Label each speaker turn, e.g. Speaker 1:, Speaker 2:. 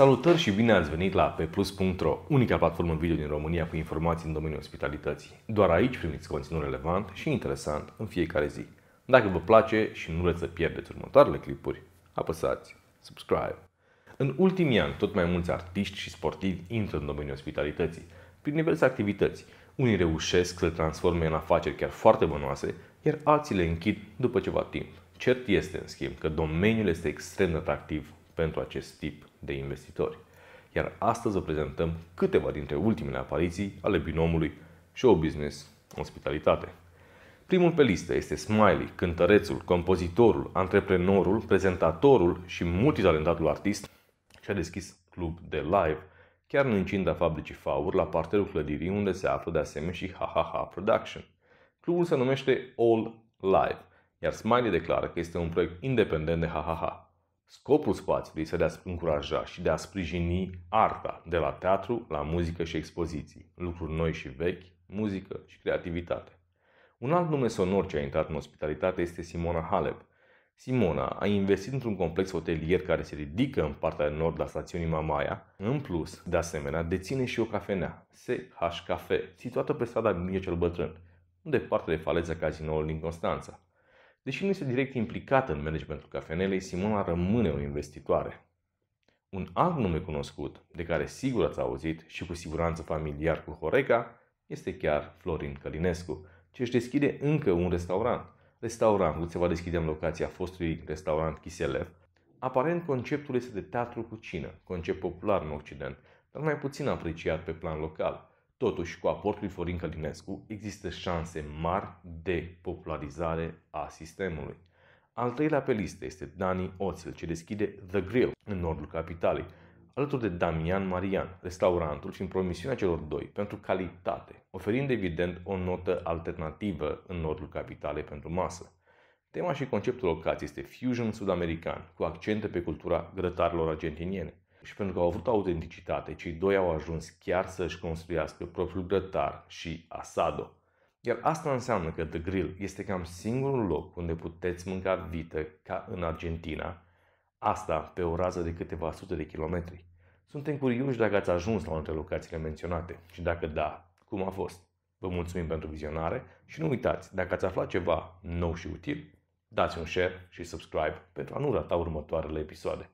Speaker 1: Salutări și bine ați venit la pplus.ro, unica platformă video din România cu informații în domeniul ospitalității. Doar aici primiți conținut relevant și interesant în fiecare zi. Dacă vă place și nu vreți să pierdeți următoarele clipuri, apăsați subscribe. În ultimii ani, tot mai mulți artiști și sportivi intră în domeniul ospitalității, prin diverse activități. Unii reușesc să le transforme în afaceri chiar foarte bănoase, iar alții le închid după ceva timp. Cert este, în schimb, că domeniul este extrem de atractiv pentru acest tip de investitori. Iar astăzi vă prezentăm câteva dintre ultimele apariții ale binomului show business ospitalitate. Primul pe listă este Smiley, cântărețul, compozitorul, antreprenorul, prezentatorul și multitalentatul artist și-a deschis club de live chiar în incinta fabricii Faur, la parterul clădirii unde se află de asemenea și HaHaHa Production. Clubul se numește All Live, iar Smiley declară că este un proiect independent de HaHaHa. Scopul spațiului este de a încuraja și de a sprijini arta, de la teatru la muzică și expoziții, lucruri noi și vechi, muzică și creativitate. Un alt nume sonor ce a intrat în ospitalitate este Simona Halep. Simona a investit într-un complex hotelier care se ridică în partea de nord a stațiunii Mamaia. În plus, de asemenea, deține și o cafenea, SH Cafe, situată pe strada Mie cel Bătrân, departe de faleța cazinoului din Constanța. Deși nu este direct implicată în managementul cafenelei, Simona rămâne o investitoare. Un alt nume cunoscut, de care sigur ați auzit și cu siguranță familiar cu Horeca, este chiar Florin Călinescu, ce își deschide încă un restaurant. Restaurantul se va deschide în locația fostului restaurant Chiselev. Aparent, conceptul este de teatru cu cină, concept popular în Occident, dar mai puțin apreciat pe plan local. Totuși, cu aportul lui Florin Călinescu, există șanse mari de popularizare a sistemului. Al treilea pe listă este Dani Oțel, ce deschide The Grill în nordul capitalei, alături de Damian Marian, restaurantul și în promisiunea celor doi pentru calitate, oferind evident o notă alternativă în nordul capitalei pentru masă. Tema și conceptul locației este fusion sud-american, cu accente pe cultura grătarilor argentiniene. Și pentru că au avut autenticitate, cei doi au ajuns chiar să își construiască propriul grătar și asado. Iar asta înseamnă că The Grill este cam singurul loc unde puteți mânca vită ca în Argentina, asta pe o rază de câteva sute de kilometri. Suntem curioși dacă ați ajuns la unele locațiile menționate și dacă da, cum a fost. Vă mulțumim pentru vizionare și nu uitați, dacă ați aflat ceva nou și util, dați un share și subscribe pentru a nu rata următoarele episoade.